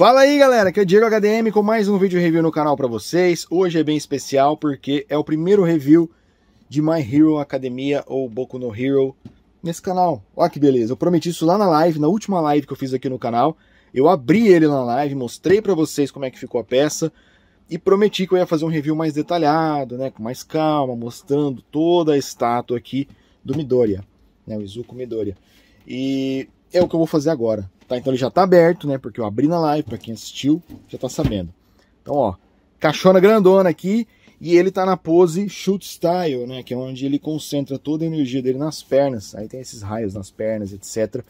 Fala aí galera, aqui é o Diego HDM com mais um vídeo review no canal para vocês. Hoje é bem especial porque é o primeiro review de My Hero Academia ou Boku no Hero nesse canal. Olha que beleza, eu prometi isso lá na live, na última live que eu fiz aqui no canal. Eu abri ele na live, mostrei para vocês como é que ficou a peça e prometi que eu ia fazer um review mais detalhado, né, com mais calma, mostrando toda a estátua aqui do Midoriya, né, o Izuku Midoriya. E é o que eu vou fazer agora. Tá? Então ele já tá aberto, né? Porque eu abri na live, para quem assistiu, já tá sabendo. Então, ó, caixona grandona aqui e ele tá na pose shoot style, né? Que é onde ele concentra toda a energia dele nas pernas. Aí tem esses raios nas pernas, etc.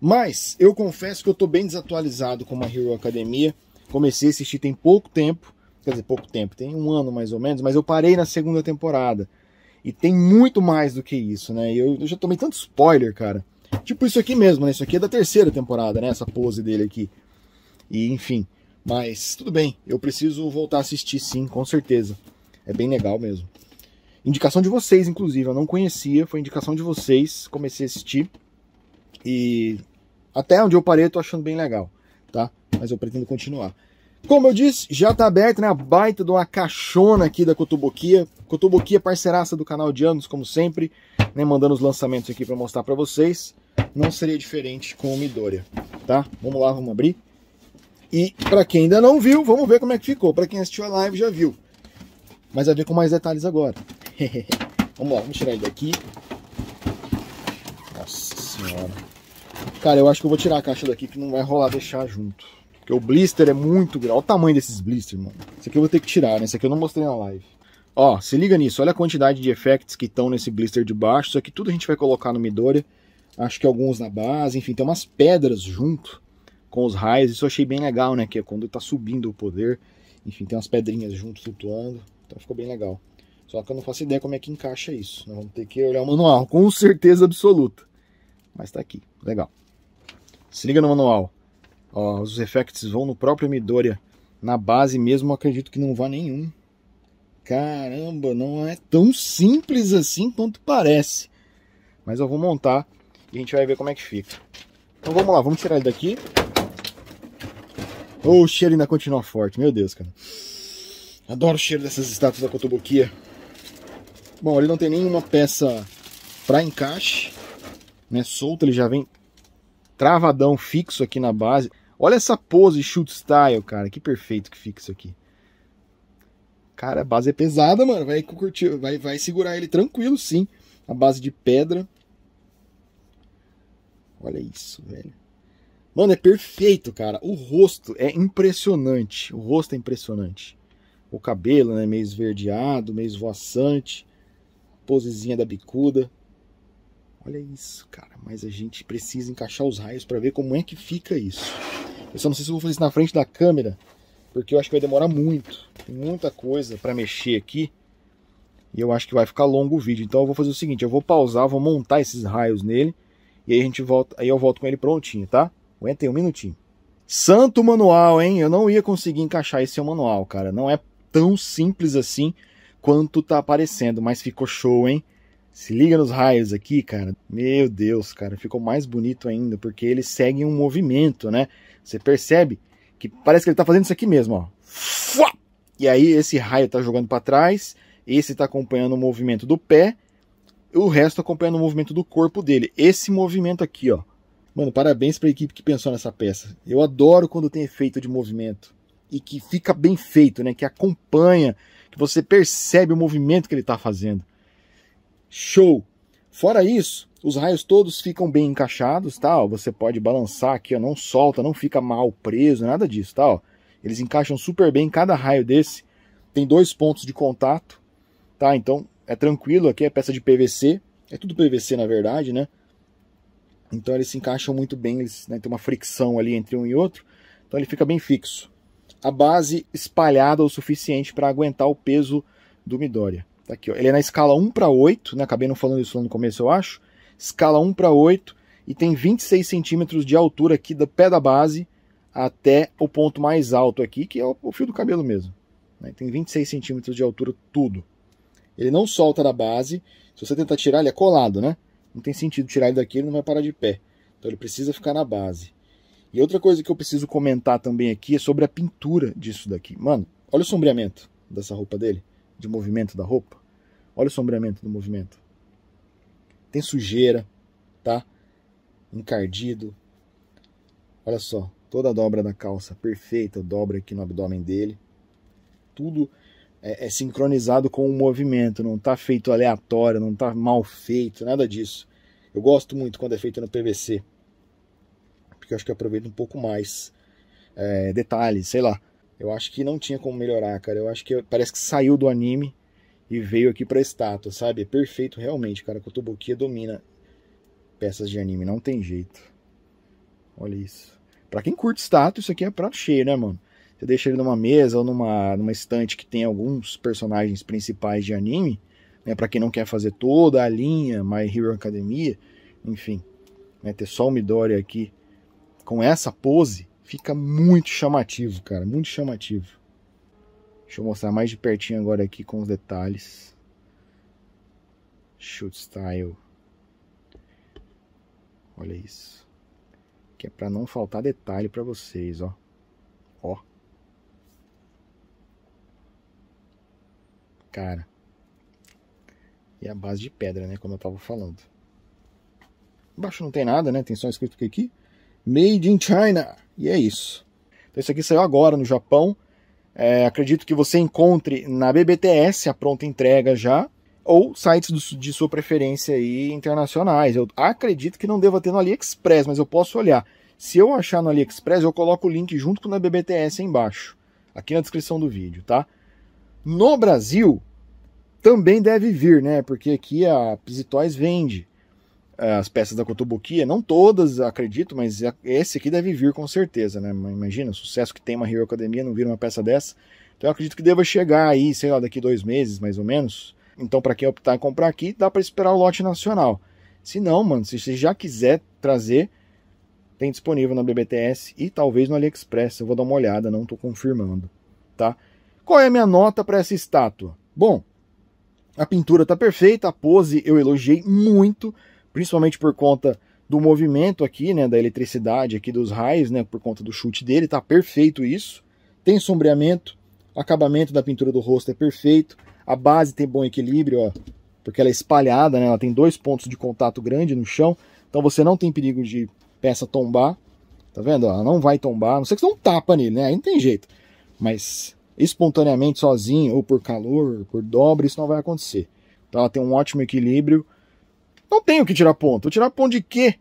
Mas eu confesso que eu tô bem desatualizado com uma Hero Academia. Comecei a assistir tem pouco tempo, quer dizer, pouco tempo, tem um ano mais ou menos, mas eu parei na segunda temporada. E tem muito mais do que isso, né? Eu, eu já tomei tanto spoiler, cara. Tipo isso aqui mesmo, né? Isso aqui é da terceira temporada, né? Essa pose dele aqui. E enfim. Mas tudo bem, eu preciso voltar a assistir sim, com certeza. É bem legal mesmo. Indicação de vocês, inclusive, eu não conhecia, foi indicação de vocês, comecei a assistir. E até onde eu parei, eu tô achando bem legal, tá? Mas eu pretendo continuar. Como eu disse, já está aberto, né? A baita de uma caixona aqui da Cotoboquia. Cotoboquia parceiraça do canal de anos, como sempre, né? Mandando os lançamentos aqui para mostrar para vocês. Não seria diferente com o Midoriya, tá? Vamos lá, vamos abrir. E para quem ainda não viu, vamos ver como é que ficou. Para quem assistiu a live já viu. Mas vai ver com mais detalhes agora. vamos lá, vamos tirar ele daqui. Nossa senhora. Cara, eu acho que eu vou tirar a caixa daqui que não vai rolar deixar junto. Porque o blister é muito grande. Olha o tamanho desses blisters, mano. Esse aqui eu vou ter que tirar, né? Esse aqui eu não mostrei na live. Ó, se liga nisso. Olha a quantidade de effects que estão nesse blister de baixo. Isso aqui tudo a gente vai colocar no Midori. Acho que alguns na base. Enfim, tem umas pedras junto com os raios. Isso eu achei bem legal, né? Que é quando tá subindo o poder. Enfim, tem umas pedrinhas junto flutuando. Então ficou bem legal. Só que eu não faço ideia como é que encaixa isso. Nós vamos ter que olhar o manual, com certeza absoluta. Mas tá aqui, legal. Se liga no manual. Ó, os effects vão no próprio Midoriya. Na base mesmo, acredito que não vá nenhum. Caramba, não é tão simples assim quanto parece. Mas eu vou montar e a gente vai ver como é que fica. Então vamos lá, vamos tirar ele daqui. Oh, o cheiro ainda continua forte, meu Deus, cara. Adoro o cheiro dessas estátuas da Cotobuquia. Bom, ele não tem nenhuma peça para encaixe, né? Solto, ele já vem travadão fixo aqui na base. Olha essa pose shoot style, cara. Que perfeito que fica isso aqui. Cara, a base é pesada, mano. Vai curtir, vai, vai segurar ele tranquilo, sim. A base de pedra. Olha isso, velho. Mano, é perfeito, cara. O rosto é impressionante. O rosto é impressionante. O cabelo, né? Meio esverdeado, meio esvoaçante. Posezinha da bicuda. Olha isso, cara. Mas a gente precisa encaixar os raios para ver como é que fica isso. Eu só não sei se vou fazer isso na frente da câmera, porque eu acho que vai demorar muito. Tem muita coisa para mexer aqui. E eu acho que vai ficar longo o vídeo. Então eu vou fazer o seguinte, eu vou pausar, vou montar esses raios nele. E aí a gente volta, aí eu volto com ele prontinho, tá? aí um minutinho. Santo manual, hein? Eu não ia conseguir encaixar esse manual, cara. Não é tão simples assim quanto tá aparecendo, mas ficou show, hein? Se liga nos raios aqui, cara. Meu Deus, cara, ficou mais bonito ainda, porque ele segue um movimento, né? Você percebe que parece que ele tá fazendo isso aqui mesmo, ó. E aí esse raio tá jogando para trás, esse tá acompanhando o movimento do pé, o resto acompanhando o movimento do corpo dele. Esse movimento aqui, ó. Mano, parabéns pra equipe que pensou nessa peça. Eu adoro quando tem efeito de movimento e que fica bem feito, né? Que acompanha, que você percebe o movimento que ele tá fazendo. Show! Fora isso, os raios todos ficam bem encaixados, tá? você pode balançar aqui, ó, não solta, não fica mal preso, nada disso, tá? Ó, eles encaixam super bem, cada raio desse tem dois pontos de contato, tá? Então é tranquilo, aqui é peça de PVC, é tudo PVC na verdade, né? Então eles se encaixam muito bem, eles né, tem uma fricção ali entre um e outro, então ele fica bem fixo. A base espalhada o suficiente para aguentar o peso do Midoriya. Tá aqui, ó. Ele é na escala 1 para 8, né? Acabei não falando isso lá no começo, eu acho. Escala 1 para 8 e tem 26 centímetros de altura aqui do pé da base até o ponto mais alto aqui, que é o fio do cabelo mesmo. Né? Tem 26 centímetros de altura tudo. Ele não solta da base. Se você tentar tirar, ele é colado, né? Não tem sentido tirar ele daqui, ele não vai parar de pé. Então ele precisa ficar na base. E outra coisa que eu preciso comentar também aqui é sobre a pintura disso daqui. Mano, olha o sombreamento dessa roupa dele, de movimento da roupa. Olha o sombreamento do movimento. Tem sujeira, tá? Encardido. Olha só, toda a dobra da calça perfeita, dobra aqui no abdômen dele. Tudo é, é sincronizado com o movimento, não está feito aleatório, não está mal feito, nada disso. Eu gosto muito quando é feito no PVC, porque eu acho que aproveita um pouco mais é, detalhes, sei lá. Eu acho que não tinha como melhorar, cara. Eu acho que parece que saiu do anime e veio aqui pra estátua, sabe? É perfeito realmente, cara. Kotobukiya domina peças de anime, não tem jeito. Olha isso. Pra quem curte estátua, isso aqui é prato cheio, né, mano? Você deixa ele numa mesa ou numa, numa estante que tem alguns personagens principais de anime, né? Pra quem não quer fazer toda a linha My Hero Academia, enfim. Né, ter só o Midori aqui com essa pose fica muito chamativo, cara. Muito chamativo. Deixa eu mostrar mais de pertinho agora aqui com os detalhes. Shoot style. Olha isso. Que é para não faltar detalhe para vocês, ó. Ó. Cara. E a base de pedra, né, como eu tava falando. Embaixo não tem nada, né? Tem só escrito aqui. Made in China. E é isso. Então isso aqui saiu agora no Japão. É, acredito que você encontre na BBTS a pronta entrega já, ou sites do, de sua preferência aí internacionais. Eu acredito que não deva ter no AliExpress, mas eu posso olhar. Se eu achar no AliExpress, eu coloco o link junto com a BBTS embaixo, aqui na descrição do vídeo, tá? No Brasil, também deve vir, né? Porque aqui a Pisitoys vende. Eh, as peças da Cotobuquia, eh, não todas, acredito, mas esse aqui deve vir com certeza, né? Imagina o sucesso que tem uma Hero Academia, não vira uma peça dessa. Então eu acredito que deva chegar aí, sei lá, daqui dois meses mais ou menos. Então, para quem optar em comprar aqui, dá para esperar o lote nacional. Se não, mano, se você já quiser trazer, tem disponível na BBTS e talvez no AliExpress. Eu vou dar uma olhada, não estou confirmando, tá? Qual é a minha nota para essa estátua? Bom, a pintura está perfeita, a pose eu elogiei muito principalmente por conta do movimento aqui, né, da eletricidade aqui dos raios, né, por conta do chute dele, tá perfeito isso. Tem sombreamento, acabamento da pintura do rosto é perfeito, a base tem bom equilíbrio, ó, porque ela é espalhada, né, ela tem dois pontos de contato grande no chão, então você não tem perigo de peça tombar, tá vendo? Ó, ela não vai tombar, não sei que você não tapa nele, né, aí não tem jeito, mas espontaneamente, sozinho, ou por calor, ou por dobra, isso não vai acontecer. Então ela tem um ótimo equilíbrio, não tenho que tirar ponto. Tirar ponto de quê?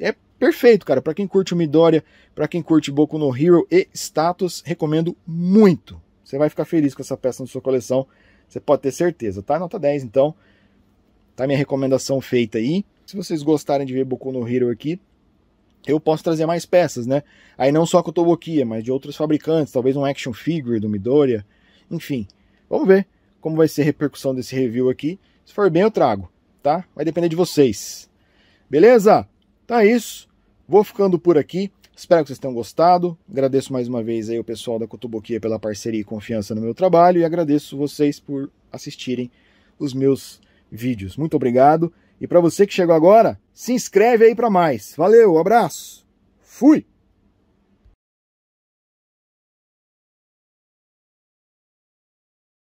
É perfeito, cara. Para quem curte o Midoriya, para quem curte Boku no Hero e Status, recomendo muito. Você vai ficar feliz com essa peça na sua coleção. Você pode ter certeza, tá? Nota 10, então. Tá minha recomendação feita aí. Se vocês gostarem de ver Boku no Hero aqui, eu posso trazer mais peças, né? Aí não só com Tobokia, mas de outros fabricantes, talvez um action figure do Midoriya, enfim. Vamos ver como vai ser a repercussão desse review aqui. Se for bem, eu trago tá? Vai depender de vocês. Beleza? Então é isso. Vou ficando por aqui. Espero que vocês tenham gostado. Agradeço mais uma vez aí o pessoal da Cotoboquia pela parceria e confiança no meu trabalho e agradeço vocês por assistirem os meus vídeos. Muito obrigado. E para você que chegou agora, se inscreve aí para mais. Valeu, abraço. Fui.